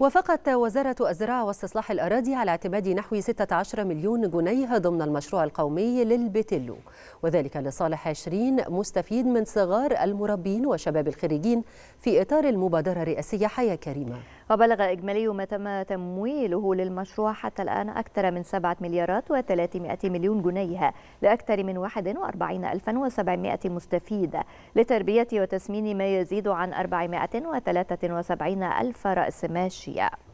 وافقت وزارة الزراعة واستصلاح الأراضي على اعتماد نحو 16 مليون جنيه ضمن المشروع القومي للبتلو وذلك لصالح 20 مستفيد من صغار المربين وشباب الخريجين في إطار المبادرة الرئاسية حياة كريمة وبلغ إجمالي ما تم تمويله للمشروع حتى الآن أكثر من 7 مليارات و300 مليون جنيه لأكثر من 41700 مستفيد لتربية وتسمين ما يزيد عن 473 ألف رأس ماشية